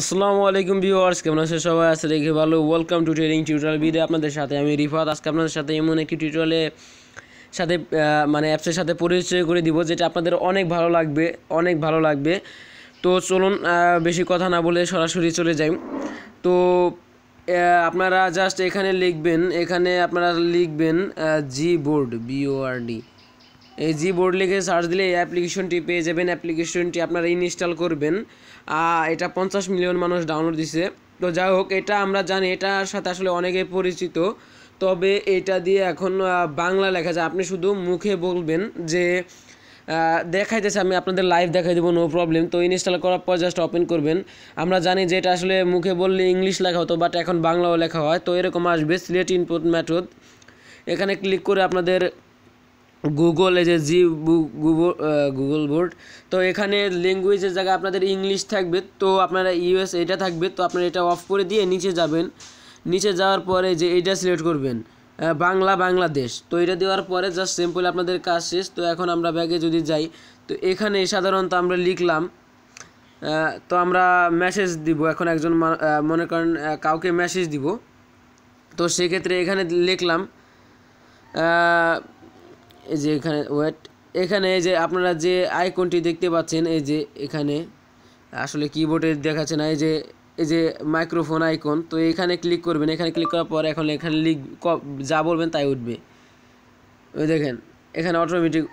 আসসালামু আলাইকুম ভিউয়ার্স কেমন আছে সবাই আছে দেখে ভালো welcome to trading tutorial video আপনাদের সাথে আমি রিফাত আজকে আপনাদের সাথে এমন একটি টিউটোরিয়ালে সাথে মানে অ্যাপসের সাথে পরিচয় করে দিব যেটা আপনাদের অনেক ভালো লাগবে অনেক ভালো লাগবে তো চলুন বেশি কথা না বলে সরাসরি চলে যাই তো আপনারা জাস্ট এখানে লিখবেন এখানে আপনারা লিখবেন Gboard B O R D Gboard লিখে সার্চ দিলে এই অ্যাপ্লিকেশনটি পেয়ে যাবেন অ্যাপ্লিকেশনটি আপনারা ইনস্টল করবেন এটা পঞ্চাশ মিলিয়ন মানুষ ডাউনলোড দিছে তো যাই হোক এটা আমরা জানি এটার সাথে আসলে অনেকে পরিচিত তবে এটা দিয়ে এখন বাংলা লেখা যায় আপনি শুধু মুখে বলবেন যে দেখাইতেছে আমি আপনাদের লাইভ দেখাই দেবো নো প্রবলেম তো ইনস্টল করার পর জাস্ট ওপেন করবেন আমরা জানি যে এটা আসলে মুখে বললে ইংলিশ লেখা হতো বাট এখন বাংলাও লেখা হয় তো এরকম আসবে সিলেট ইনপুট ম্যাথড এখানে ক্লিক করে আপনাদের গুগল এই যে জি গুগল বোর্ড তো এখানে ল্যাঙ্গুয়েজের জায়গায় আপনাদের ইংলিশ থাকবে তো আপনারা ইউএস এটা থাকবে তো আপনারা এটা অফ করে দিয়ে নিচে যাবেন নিচে যাওয়ার পরে যে এটা সিলেক্ট করবেন বাংলা বাংলাদেশ তো এটা দেওয়ার পরে জাস্ট সিম্পল আপনাদের কাজ শেষ তো এখন আমরা ব্যাগে যদি যাই তো এখানে সাধারণত আমরা লিখলাম তো আমরা মেসেজ দিব এখন একজন মনে করেন কাউকে মেসেজ দিব তো সেক্ষেত্রে এখানে লিখলাম এই যে এখানে ওয়েট এখানে এই যে আপনারা যে আইকনটি দেখতে পাচ্ছেন এই যে এখানে আসলে কিবোর্ডে দেখাচ্ছে না এই যে এই যে মাইক্রোফোন আইকন তো এখানে ক্লিক করবেন এখানে ক্লিক করার পর এখন এখানে লিখ যা বলবেন তাই উঠবে ওই দেখেন এখানে অটোমেটিক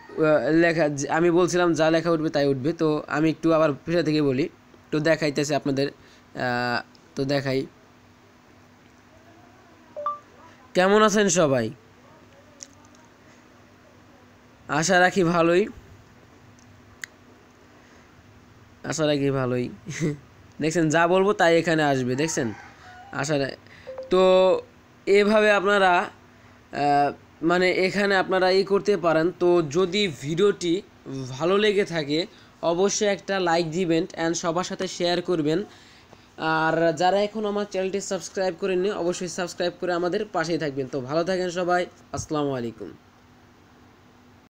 লেখা আমি বলছিলাম যা লেখা উঠবে তাই উঠবে তো আমি একটু আবার পেশা থেকে বলি তো দেখাইতেছে আপনাদের তো দেখাই কেমন আছেন সবাই আশা রাখি ভালোই আশা রাখি ভালোই দেখছেন যা বলবো তাই এখানে আসবে দেখছেন আশা তো এভাবে আপনারা মানে এখানে আপনারা এই করতে পারেন তো যদি ভিডিওটি ভালো লেগে থাকে অবশ্যই একটা লাইক দিবেন অ্যান্ড সবার সাথে শেয়ার করবেন আর যারা এখন আমার চ্যানেলটি সাবস্ক্রাইব করেননি অবশ্যই সাবস্ক্রাইব করে আমাদের পাশেই থাকবেন তো ভালো থাকেন সবাই আসসালামু আলাইকুম